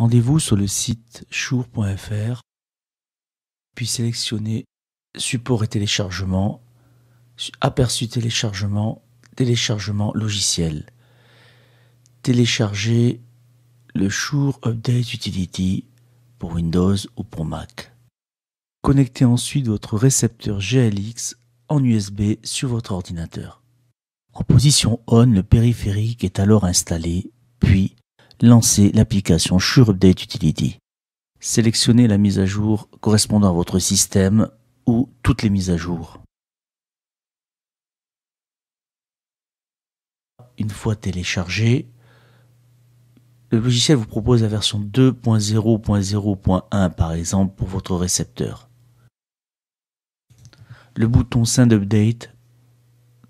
rendez-vous sur le site Shure.fr, puis sélectionnez Support et téléchargement, Aperçu téléchargement, Téléchargement logiciel. Téléchargez le Shure Update Utility pour Windows ou pour Mac. Connectez ensuite votre récepteur GLX en USB sur votre ordinateur. En position ON, le périphérique est alors installé, puis lancez l'application Sure Update Utility. Sélectionnez la mise à jour correspondant à votre système ou toutes les mises à jour. Une fois téléchargé, le logiciel vous propose la version 2.0.0.1 par exemple pour votre récepteur. Le bouton Send Update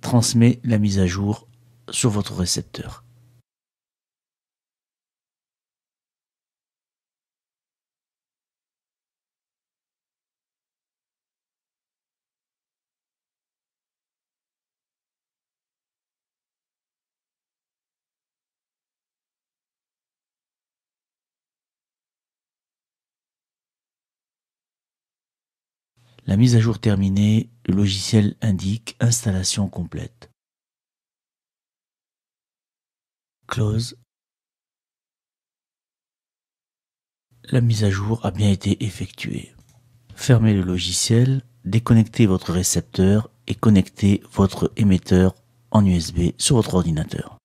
transmet la mise à jour sur votre récepteur. La mise à jour terminée, le logiciel indique installation complète. Close. La mise à jour a bien été effectuée. Fermez le logiciel, déconnectez votre récepteur et connectez votre émetteur en USB sur votre ordinateur.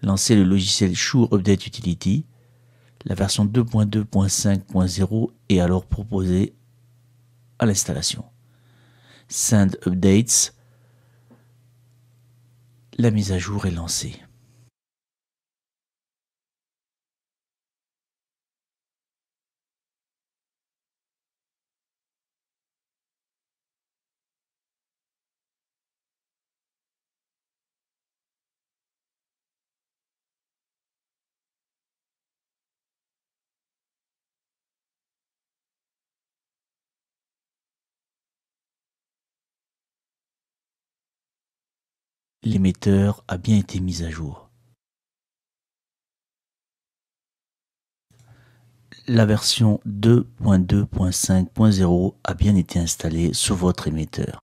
Lancez le logiciel Sure Update Utility la version 2.2.5.0 est alors proposée à l'installation. Send updates. La mise à jour est lancée. L'émetteur a bien été mis à jour. La version 2.2.5.0 a bien été installée sur votre émetteur.